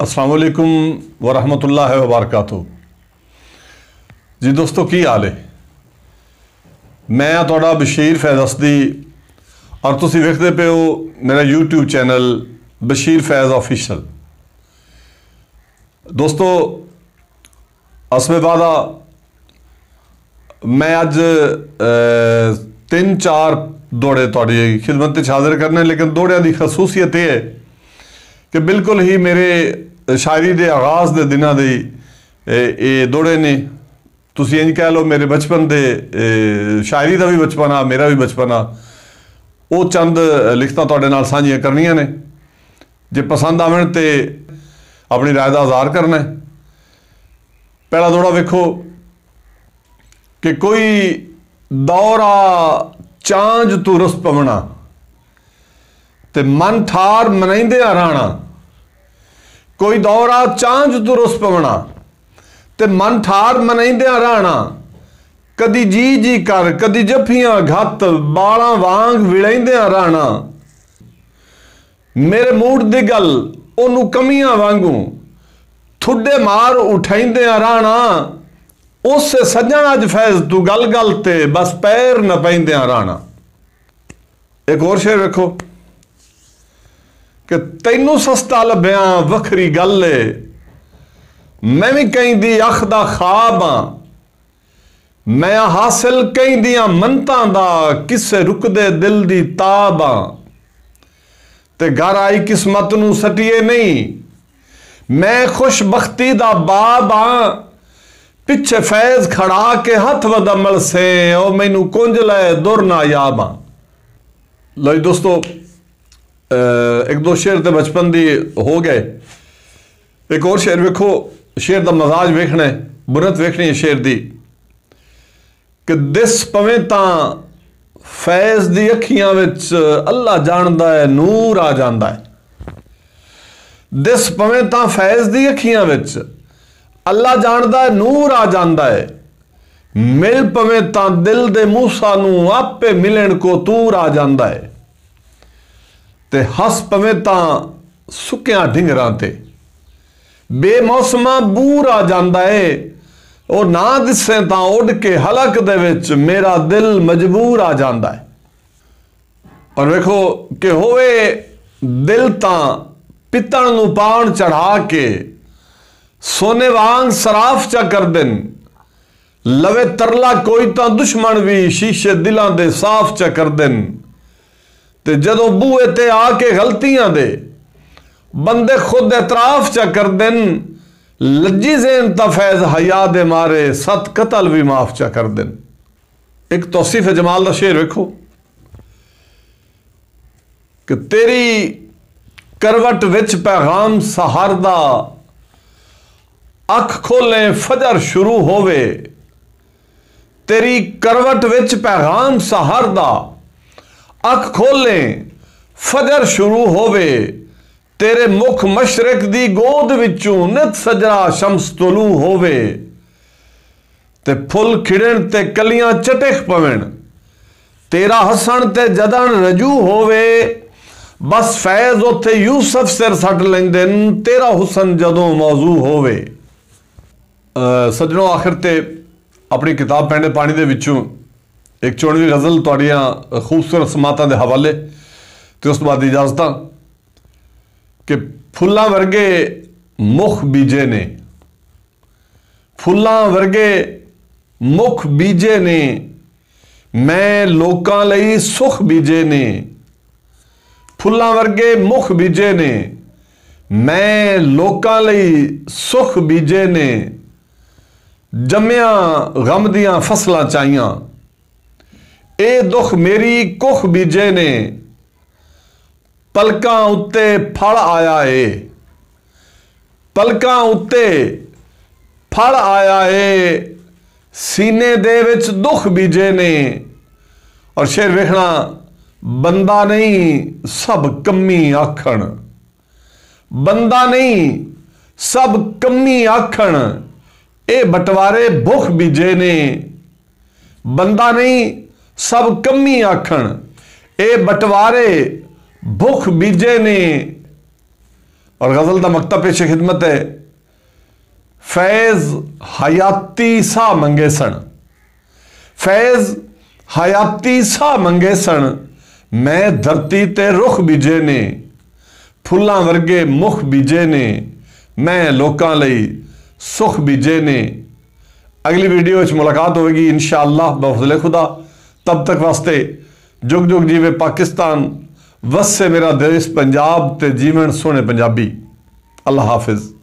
असलम वरहमत वरहमतुल्लाहि वबरकातु जी दोस्तों की हाल है मैं थोड़ा हाँ बशीर फैज और तुम वेखते पे हो मेरा YouTube channel Bashir Faiz official दोस्तों असमें वादा मैं अज तीन चार दौड़े थोड़ी खिदमत हाजिर करने लेकिन दौड़िया की खसूसियत यह है ਕਿ ਬਿਲਕੁਲ ਹੀ ਮੇਰੇ ਸ਼ਾਇਰੀ ਦੇ ਆਗਾਜ਼ ਦੇ ਦਿਨਾਂ ਦੇ ਇਹ ਦੋੜੇ ਨੇ ਤੁਸੀਂ ਇੰਜ ਕਹਿ ਲਓ ਮੇਰੇ ਬਚਪਨ ਦੇ ਸ਼ਾਇਰੀ ਦਾ ਵੀ ਬਚਪਨ ਆ ਮੇਰਾ ਵੀ ਬਚਪਨ ਆ ਉਹ ਚੰਦ ਲਿਖਤਾਂ ਤੁਹਾਡੇ ਨਾਲ ਸਾਂਝੀਆਂ ਕਰਨੀਆਂ ਨੇ ਜੇ ਪਸੰਦ ਆਵਣ ਤੇ ਆਪਣੀ رائے ਦਾ ਹਜ਼ਾਰ ਕਰਨਾ ਹੈ ਪਹਿਲਾ ਦੋੜਾ ਵੇਖੋ ਕਿ ਕੋਈ ਦੌਰਾ ਚਾਂਜ ਤੁਰਸ ਪਵਣਾ ਤੇ ਮਨ ਥਾਰ ਮਨੈਂਦੇ ਹਰਾਣਾ ਕੋਈ ਦੌਰਾ ਚਾਂਜ ਦੁਰਸ ਪਵਣਾ ਤੇ ਮਨ ਥਾਰ ਮਨੈਂਦੇ ਹਰਾਣਾ ਕਦੀ ਜੀ ਜੀ ਕਰ ਕਦੀ ਜਫੀਆਂ ਘੱਤ ਬਾਲਾਂ ਵਾਂਗ ਵਿਲੈਂਦੇ ਹਰਾਣਾ ਮੇਰੇ ਮੂਡ ਦੀ ਗੱਲ ਉਹਨੂੰ ਕਮੀਆਂ ਵਾਂਗੂ ਥੁੱਡੇ ਮਾਰ ਉਠਾਈਂਦੇ ਹਰਾਣਾ ਉਸੇ ਸੱਜਣ ਅੱਜ ਫੈਜ਼ ਤੂੰ ਗੱਲ ਗੱਲ ਤੇ ਬਸ ਪੈਰ ਨਾ ਪੈਂਦੇ ਹਰਾਣਾ ਇੱਕ ਹੋਰ ਸ਼ੇਰ ਵੇਖੋ ਕਿ ਤੈਨੂੰ ਸਸਤਾ ਲੱਭਿਆ ਵੱਖਰੀ ਗੱਲ ਏ ਮੈਂ ਵੀ ਕਹਿੰਦੀ ਅੱਖ ਦਾ ਖਾਬ ਆ ਮੈਂ ਹਾਸਲ ਕਹਿੰਦੀਆਂ ਮੰਤਾਂ ਦਾ ਕਿਸੇ ਰੁਕਦੇ ਦਿਲ ਦੀ ਤਾਬ ਆ ਤੇ ਘਰ ਆਈ ਕਿਸਮਤ ਨੂੰ ਸਟਿਏ ਨਹੀਂ ਮੈਂ ਖੁਸ਼ਬਖਤੀ ਦਾ ਬਾਬ ਆ ਪਿੱਛੇ ਫੈਜ਼ ਖੜਾ ਕੇ ਹੱਥ ਵਦਮਲ ਸੇ ਉਹ ਮੈਨੂੰ ਕੁੰਝ ਲੈ ਦੁਰ ਨਾ ਯਾਬਾਂ ਦੋਸਤੋ ਇੱਕ ਦੋ ਸ਼ੇਰ ਤੇ ਬਚਪਨ ਦੀ ਹੋ ਗਏ ਇੱਕ ਹੋਰ ਸ਼ੇਰ ਵੇਖੋ ਸ਼ੇਰ ਦਾ ਮਜ਼ਾਜ ਵੇਖਣਾ ਬੁਰਤ ਵੇਖਣੀ ਹੈ ਸ਼ੇਰ ਦੀ ਕਿ ਦਿਸ ਪਵੇਂ ਤਾਂ ਫੈਜ਼ ਦੀ ਅੱਖੀਆਂ ਵਿੱਚ ਅੱਲਾ ਜਾਣਦਾ ਹੈ ਨੂਰ ਆ ਜਾਂਦਾ ਹੈ ਦਿਸ ਪਵੇਂ ਤਾਂ ਫੈਜ਼ ਦੀ ਅੱਖੀਆਂ ਵਿੱਚ ਅੱਲਾ ਜਾਣਦਾ ਹੈ ਨੂਰ ਆ ਜਾਂਦਾ ਹੈ ਮਿਲ ਪਵੇਂ ਤਾਂ ਦਿਲ ਦੇ ਮੂਸਾ ਨੂੰ ਆਪੇ ਮਿਲਣ ਕੋ ਤੂਰ ਆ ਜਾਂਦਾ ਹੈ ਤੇ ਹੱਸ ਪਵੇ ਤਾਂ ਸੁੱਕਿਆਂ ਢਿੰਗਰਾਂ ਤੇ ਬੇਮੌਸਮਾ ਬੂਰ ਆ ਜਾਂਦਾ ਏ ਉਹ ਨਾ ਦਿਸੇ ਤਾਂ ਉੱਡ ਕੇ ਹਲਕ ਦੇ ਵਿੱਚ ਮੇਰਾ ਦਿਲ ਮਜਬੂਰ ਆ ਜਾਂਦਾ ਹੈ ਪਰ ਵੇਖੋ ਕਿ ਹੋਵੇ ਦਿਲ ਤਾਂ ਪਿੱਤਣ ਨੂੰ ਪਾਣ ਚੜਾ ਕੇ ਸੋਨੇ ਵਾਂਗ ਸਰਾਫ ਚਾ ਕਰ ਦੇਣ ਲਵੇ ਤਰਲਾ ਕੋਈ ਤਾਂ ਦੁਸ਼ਮਣ ਵੀ ਸ਼ੀਸ਼ੇ ਦਿਲਾਂ ਦੇ ਸਾਫ਼ ਚਾ ਕਰ ਦੇਣ तो जो बूहे ते आके गलतियां दे बंदे खुद एतराफ च कर दिन लज्जी जेन तफैज हया दे मारे सत कतल भी माफ च कर दिन एक तोसीफ जमाल का शेर वेखो कि तेरी करवट विच पैगाम सहारदा अख खोले फजर शुरू होवे तेरी करवट विच पैगाम सहारदा ਅੱਖ ਖੋਲੇ ਫਜਰ ਸ਼ੁਰੂ ਹੋਵੇ ਤੇਰੇ ਮੁਖ ਮਸ਼ਰਕ ਦੀ ਗੋਦ ਵਿੱਚੋਂ ਨਿਤ ਸਜਰਾ ਸ਼ਮਸ ਤਲੂ ਹੋਵੇ ਤੇ ਫੁੱਲ ਖਿੜਣ ਤੇ ਕਲੀਆਂ ਚਟਖ ਪਵਣ ਤੇਰਾ ਹਸਣ ਤੇ ਜਦਨ ਰਜੂ ਹੋਵੇ ਬਸ ਫੈਜ਼ ਉਥੇ ਯੂਸਫ ਸਿਰ ਸੱਟ ਲੈਂਦੇ ਨ ਤੇਰਾ ਹੁਸਨ ਜਦੋਂ ਮੌਜ਼ੂ ਹੋਵੇ ਸਜਣੋ ਆਖਰ ਤੇ ਆਪਣੀ ਕਿਤਾਬ ਪੈਣੇ ਪਾਣੀ ਦੇ ਵਿੱਚੋਂ ਇੱਕ ਚੋਣਵੀ ਗਜ਼ਲ ਤੁਹਾਡੀਆਂ ਖੂਬਸੂਰਤ ਸਮਾਤਾਂ ਦੇ ਹਵਾਲੇ ਤੇ ਉਸ ਤੋਂ ਬਾਅਦ ਇਜਾਜ਼ਤਾਂ ਕਿ ਫੁੱਲਾਂ ਵਰਗੇ ਮੁਖ ਬੀਜੇ ਨੇ ਫੁੱਲਾਂ ਵਰਗੇ ਮੁਖ ਬੀਜੇ ਨੇ ਮੈਂ ਲੋਕਾਂ ਲਈ ਸੁਖ ਬੀਜੇ ਨੇ ਫੁੱਲਾਂ ਵਰਗੇ ਮੁਖ ਬੀਜੇ ਨੇ ਮੈਂ ਲੋਕਾਂ ਲਈ ਸੁਖ ਬੀਜੇ ਨੇ ਜੰਮਿਆਂ ਗਮ ਦੀਆਂ ਫਸਲਾਂ ਚਾਹੀਆਂ ਇਹ ਦੁੱਖ ਮੇਰੀ ਕੁਖ ਬੀਜੇ ਨੇ ਪਲਕਾਂ ਉੱਤੇ ਫਲ ਆਇਆ ਏ ਪਲਕਾਂ ਉੱਤੇ ਫਲ ਆਇਆ ਏ ਸੀਨੇ ਦੇ ਵਿੱਚ ਦੁੱਖ ਬੀਜੇ ਨੇ ਔਰ ਸ਼ੇਰ ਵੇਖਣਾ ਬੰਦਾ ਨਹੀਂ ਸਭ ਕੰਮੀ ਆਖਣ ਬੰਦਾ ਨਹੀਂ ਸਭ ਕੰਮੀ ਆਖਣ ਇਹ ਬਟਵਾਰੇ ਭੁਖ ਬੀਜੇ ਨੇ ਬੰਦਾ ਨਹੀਂ ਸਭ ਕੰਮੀ ਆਖਣ ਇਹ ਬਟਵਾਰੇ ਭੁਖ ਬੀਜੇ ਨੇ ਔਰ ਗਜ਼ਲ ਦਾ ਮਕਤਬ ਪੇਸ਼ ਖਿਦਮਤ ਹੈ ਫੈਜ਼ ਹਯਾਤੀ ਸਾ ਮੰਗੇ ਸਣ ਫੈਜ਼ ਹਯਾਤੀ ਸਾ ਮੰਗੇ ਸਣ ਮੈਂ ਧਰਤੀ ਤੇ ਰੁਖ ਬੀਜੇ ਨੇ ਫੁੱਲਾਂ ਵਰਗੇ ਮੁਖ ਬੀਜੇ ਨੇ ਮੈਂ ਲੋਕਾਂ ਲਈ ਸੁਖ ਬੀਜੇ ਨੇ ਅਗਲੀ ਵੀਡੀਓ ਵਿੱਚ ਮੁਲਾਕਾਤ ਹੋਵੇਗੀ ਇਨਸ਼ਾ ਅੱਲਾਹ ਬਫਜ਼ਲ ਖੁਦਾ ਤਬ ਤੱਕ ਵਾਸਤੇ ਜੁਗ ਜੁਗ ਜੀਵੇ ਪਾਕਿਸਤਾਨ ਵਸੇ ਮੇਰਾ ਦੇਸ਼ ਪੰਜਾਬ ਤੇ ਜੀਵਨ ਸੋਹਣੇ ਪੰਜਾਬੀ ਅੱਲਾ ਹਾਫਿਜ਼